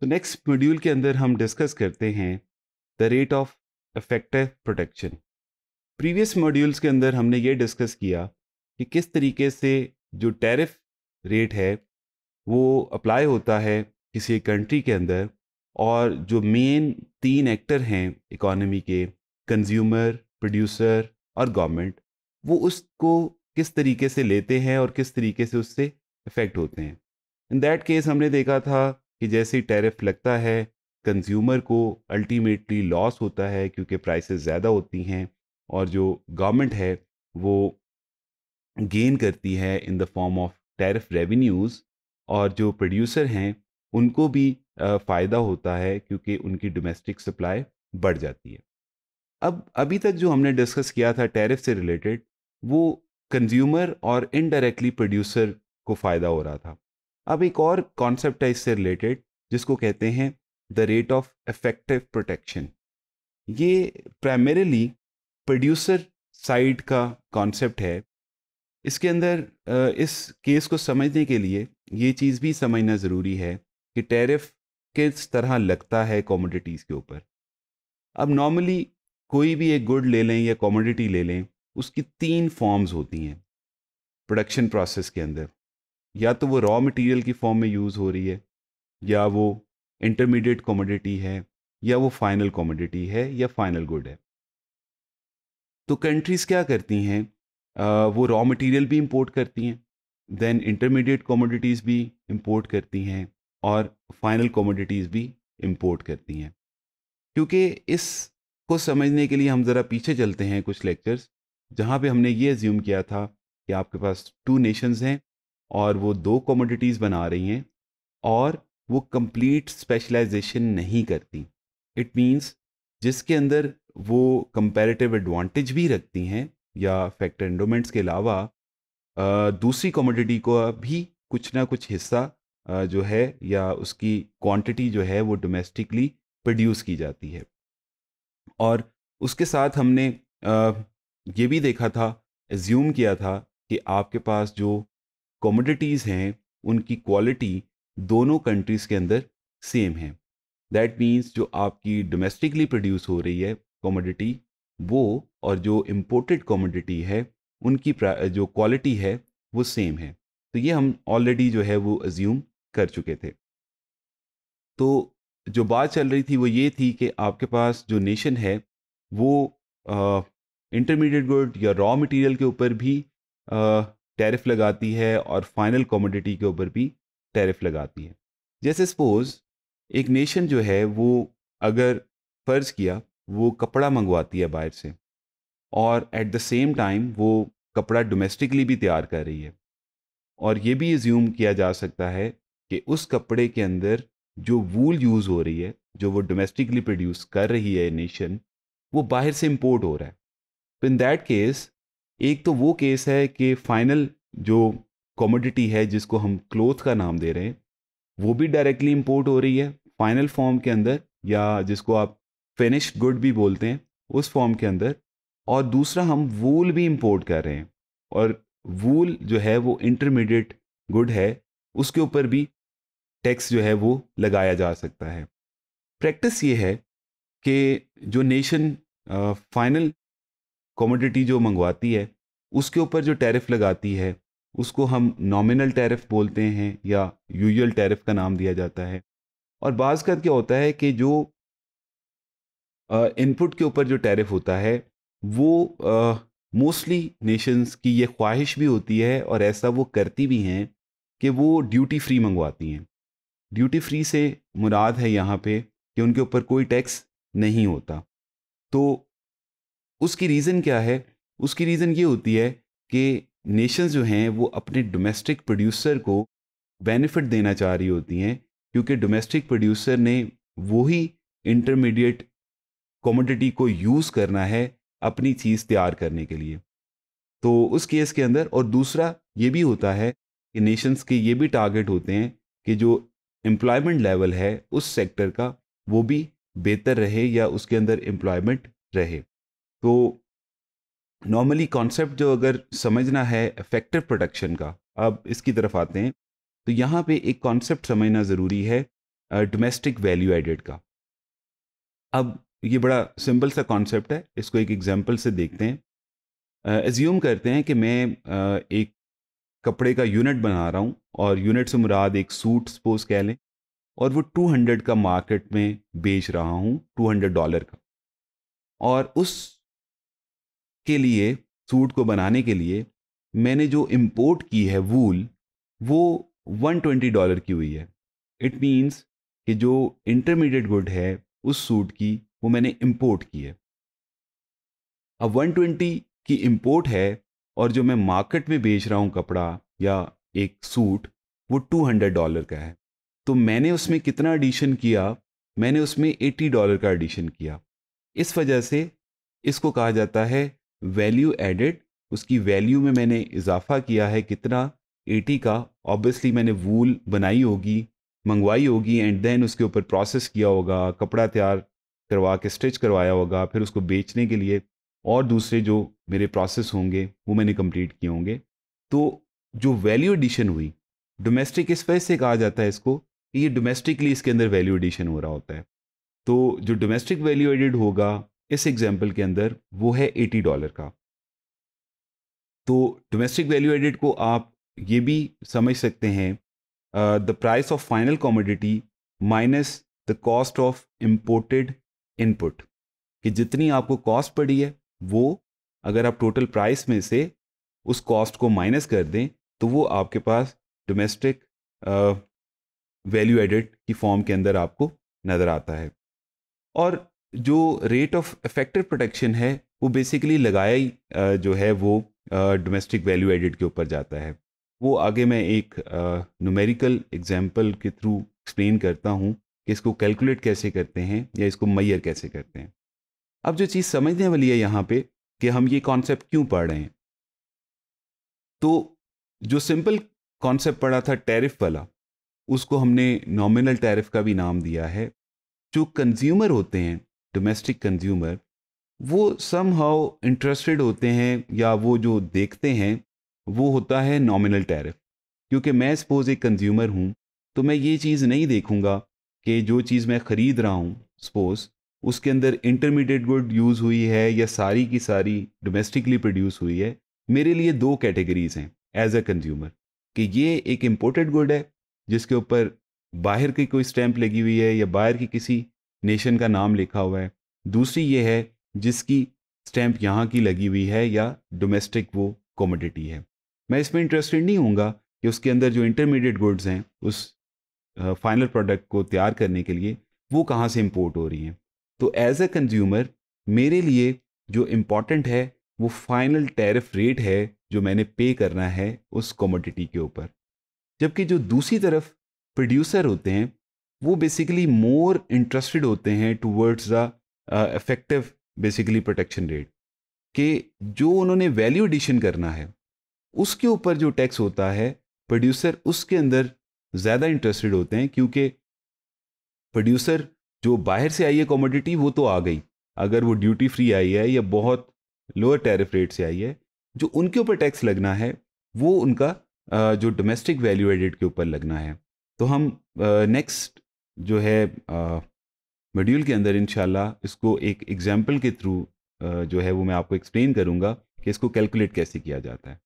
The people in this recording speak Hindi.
तो नेक्स्ट मॉड्यूल के अंदर हम डिस्कस करते हैं the rate of effective protection previous modules के अंदर हमने ये डिस्कस किया कि किस तरीके से जो टैरिफ रेट है वो अप्लाई होता है किसी कंट्री के अंदर और जो मेन तीन एक्टर हैं इकोनॉमी के कंज्यूमर प्रोड्यूसर और गवर्नमेंट वो उसको किस तरीके से लेते हैं और किस तरीके से उससे इफ़ेक्ट होते हैं इन दैट केस हमने देखा था कि जैसे ही टैरिफ लगता है कंज्यूमर को अल्टीमेटली लॉस होता है क्योंकि प्राइसेस ज़्यादा होती हैं और जो गवर्नमेंट है वो गेन करती है in the form of tariff revenues और जो प्रोड्यूसर हैं उनको भी फ़ायदा होता है क्योंकि उनकी डोमेस्टिक सप्लाई बढ़ जाती है अब अभी तक जो हमने डिस्कस किया था टैरिफ से रिलेटेड वो कंज्यूमर और इनडायरेक्टली प्रोड्यूसर को फ़ायदा हो रहा था अब एक और कॉन्सेप्ट है इससे रिलेटेड जिसको कहते हैं the rate of effective protection ये प्राइमरीली प्रोड्यूसर साइड का कॉन्सेप्ट है इसके अंदर इस केस को समझने के लिए ये चीज़ भी समझना ज़रूरी है कि टैरिफ किस तरह लगता है कॉमोडिटीज़ के ऊपर अब नॉर्मली कोई भी एक गुड ले लें या कॉमोडिटी ले लें उसकी तीन फॉर्म्स होती हैं प्रोडक्शन प्रोसेस के अंदर या तो वो रॉ मटेरियल की फॉर्म में यूज़ हो रही है या वो इंटरमीडिएट कॉमोडिटी है या वो फाइनल कॉमोडिटी है या फाइनल गुड है तो कंट्रीज़ क्या करती हैं वो रॉ मटेरियल भी इंपोर्ट करती हैं देन इंटरमीडिएट कॉमोडिटीज़ भी इंपोर्ट करती हैं और फाइनल कॉमोडिटीज़ भी इंपोर्ट करती हैं क्योंकि इसको समझने के लिए हम ज़रा पीछे चलते हैं कुछ लेक्चर्स जहाँ पे हमने ये ज्यूम किया था कि आपके पास टू नेशंस हैं और वो दो कॉमोडिटीज़ बना रही हैं और वो कंप्लीट स्पेशलाइजेशन नहीं करती इट मींस जिसके अंदर वो कंपैरेटिव एडवांटेज भी रखती हैं या फैक्टर एंडोमेंट्स के अलावा दूसरी कॉमोडिटी को भी कुछ ना कुछ हिस्सा जो है या उसकी क्वांटिटी जो है वो डोमेस्टिकली प्रोड्यूस की जाती है और उसके साथ हमने ये भी देखा था एज्यूम किया था कि आपके पास जो कॉमोडिटीज़ हैं उनकी क्वालिटी दोनों कंट्रीज़ के अंदर सेम है दैट मीन्स जो आपकी डोमेस्टिकली प्रोड्यूस हो रही है कॉमोडिटी वो और जो इम्पोर्टेड कॉमोडिटी है उनकी जो क्वालिटी है वो सेम है तो ये हम ऑलरेडी जो है वो अज्यूम कर चुके थे तो जो बात चल रही थी वो ये थी कि आपके पास जो नेशन है वो इंटरमीडिएट गुड या रॉ मटेरियल के ऊपर भी टैरिफ लगाती है और फाइनल कॉमोडिटी के ऊपर भी टैरिफ लगाती है जैसे सपोज एक नेशन जो है वो अगर फ़र्ज़ किया वो कपड़ा मंगवाती है बाहर से और एट द सेम टाइम वो कपड़ा डोमेस्टिकली भी तैयार कर रही है और ये भी एज्यूम किया जा सकता है कि उस कपड़े के अंदर जो वूल यूज़ हो रही है जो वो डोमेस्टिकली प्रोड्यूस कर रही है नेशन वो बाहर से इम्पोर्ट हो रहा है तो इन दैट केस एक तो वो केस है कि फाइनल जो कॉमोडिटी है जिसको हम क्लोथ का नाम दे रहे हैं वो भी डायरेक्टली इम्पोर्ट हो रही है फाइनल फॉर्म के अंदर या जिसको आप फिनिश गुड भी बोलते हैं उस फॉर्म के अंदर और दूसरा हम वूल भी इम्पोर्ट कर रहे हैं और वूल जो है वो इंटरमीडिएट गुड है उसके ऊपर भी टैक्स जो है वो लगाया जा सकता है प्रैक्टिस ये है कि जो नेशन फाइनल uh, कॉमोडिटी जो मंगवाती है उसके ऊपर जो टैरिफ लगाती है उसको हम नॉमिनल टैरिफ बोलते हैं या यूजल टैरिफ का नाम दिया जाता है और बाज़ का क्या होता है कि जो इनपुट के ऊपर जो टैरिफ होता है वो मोस्टली नेशंस की ये ख्वाहिश भी होती है और ऐसा वो करती भी हैं कि वो ड्यूटी फ्री मंगवाती हैं ड्यूटी फ्री से मुराद है यहाँ पे कि उनके ऊपर कोई टैक्स नहीं होता तो उसकी रीज़न क्या है उसकी रीज़न ये होती है कि नेशंस जो हैं वो अपने डोमेस्टिक प्रोड्यूसर को बेनिफिट देना चाह रही होती हैं क्योंकि डोमेस्टिक प्रोड्यूसर ने वही इंटरमीडिएट कॉमोडिटी को यूज़ करना है अपनी चीज़ तैयार करने के लिए तो उस केस के अंदर और दूसरा ये भी होता है कि नेशंस के ये भी टारगेट होते हैं कि जो एम्प्लॉयमेंट लेवल है उस सेक्टर का वो भी बेहतर रहे या उसके अंदर एम्प्लॉयमेंट रहे तो नॉर्मली कॉन्सेप्ट जो अगर समझना है इफेक्टिव प्रोडक्शन का अब इसकी तरफ आते हैं तो यहाँ पे एक कॉन्सेप्ट समझना ज़रूरी है डोमेस्टिक वैल्यू एडेड का अब ये बड़ा सिंपल सा कॉन्सेप्ट है इसको एक एग्जाम्पल से देखते हैं एज्यूम करते हैं कि मैं uh, एक कपड़े का यूनिट बना रहा हूँ और यूनिट से मुराद एक सूट सपोज कह लें और वो 200 का मार्केट में बेच रहा हूँ 200 डॉलर का और उस के लिए सूट को बनाने के लिए मैंने जो इम्पोर्ट की है वूल वो 120 डॉलर की हुई है इट मीन्स कि जो इंटरमीडिएट गुड है उस सूट की वो मैंने इम्पोर्ट की है अब 120 की इम्पोर्ट है और जो मैं मार्केट में बेच रहा हूँ कपड़ा या एक सूट वो 200 डॉलर का है तो मैंने उसमें कितना एडिशन किया मैंने उसमें 80 डॉलर का एडिशन किया इस वजह से इसको कहा जाता है वैल्यू एडिड उसकी वैल्यू में मैंने इजाफा किया है कितना एटी का ऑब्वियसली मैंने वूल बनाई होगी मंगवाई होगी एंड देन उसके ऊपर प्रोसेस किया होगा कपड़ा तैयार करवा के स्टिच करवाया होगा फिर उसको बेचने के लिए और दूसरे जो मेरे प्रोसेस होंगे वो मैंने कंप्लीट किए होंगे तो जो वैल्यू एडिशन हुई डोमेस्टिक इस वजह से कहा जाता है इसको कि ये डोमेस्टिकली इसके अंदर वैल्यू एडिशन हो रहा होता है तो जो डोमेस्टिक वैल्यू एडिड होगा इस एग्जाम्पल के अंदर वो है एटी डॉलर का तो डोमेस्टिक वैल्यू एडिड को आप ये भी समझ सकते हैं the price of final commodity minus the cost of imported input कि जितनी आपको कॉस्ट पड़ी है वो अगर आप टोटल प्राइस में से उस कॉस्ट को माइनस कर दें तो वो आपके पास डोमेस्टिक वैल्यू एडिड की फॉर्म के अंदर आपको नज़र आता है और जो रेट ऑफ इफेक्टिव प्रोटेक्शन है वो बेसिकली लगाया ही जो है वो डोमेस्टिक वैल्यू एडिड के ऊपर जाता है वो आगे मैं एक नुमेरिकल एग्जाम्पल के थ्रू एक्सप्लेन करता हूँ कि इसको कैलकुलेट कैसे करते हैं या इसको मैयर कैसे करते हैं अब जो चीज़ समझने वाली है यहाँ पे कि हम ये कॉन्सेप्ट क्यों पढ़ रहे हैं तो जो सिंपल कॉन्सेप्ट पढ़ा था टैरिफ वाला उसको हमने नॉमिनल टैरिफ का भी नाम दिया है जो कंज्यूमर होते हैं डोमेस्टिक कंज्यूमर वो सम हाउ इंटरेस्टेड होते हैं या वो जो देखते हैं वो होता है नॉमिनल टैरिफ क्योंकि मैं सपोज़ एक कंज्यूमर हूँ तो मैं ये चीज़ नहीं देखूँगा कि जो चीज़ मैं ख़रीद रहा हूँ सपोज़ उसके अंदर इंटरमीडिएट गुड यूज़ हुई है या सारी की सारी डोमेस्टिकली प्रोड्यूस हुई है मेरे लिए दो कैटेगरीज़ हैं एज अ कंज्यूमर कि ये एक इम्पोर्टेड गुड है जिसके ऊपर बाहर की कोई स्टैंप लगी हुई है या बाहर की किसी नेशन का नाम लिखा हुआ है दूसरी ये है जिसकी स्टैंप यहाँ की लगी हुई है या डोमेस्टिक वो कॉमोडिटी है मैं इसमें इंटरेस्टेड नहीं हूँगा कि उसके अंदर जो इंटरमीडिएट गुड्स हैं उस फाइनल प्रोडक्ट को तैयार करने के लिए वो कहाँ से इम्पोर्ट हो रही हैं तो एज अ कंज्यूमर मेरे लिए जो इम्पॉर्टेंट है वो फाइनल टैरिफ रेट है जो मैंने पे करना है उस कॉमोडिटी के ऊपर जबकि जो दूसरी तरफ प्रोड्यूसर होते हैं वो बेसिकली मोर इंटरेस्टेड होते हैं towards the effective basically protection rate कि जो उन्होंने वैल्यू एडिशन करना है उसके ऊपर जो टैक्स होता है प्रोड्यूसर उसके अंदर ज़्यादा इंटरेस्टेड होते हैं क्योंकि प्रोड्यूसर जो बाहर से आई है कॉमोडिटी वो तो आ गई अगर वो ड्यूटी फ्री आई है या बहुत लोअर टैरिफ रेट से आई है जो उनके ऊपर टैक्स लगना है वो उनका uh, जो डोमेस्टिक वैल्यू एडिड के ऊपर लगना है तो हम नेक्स्ट uh, जो है मॉड्यूल के अंदर इन इसको एक एग्जाम्पल के थ्रू जो है वो मैं आपको एक्सप्लेन करूँगा कि इसको कैलकुलेट कैसे किया जाता है